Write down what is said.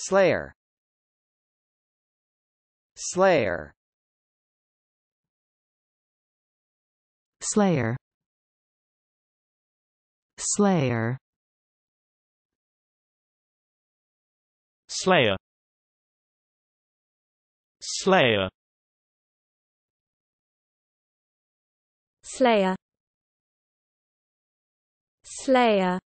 Slayer Slayer Slayer Slayer Slayer Slayer Slayer Slayer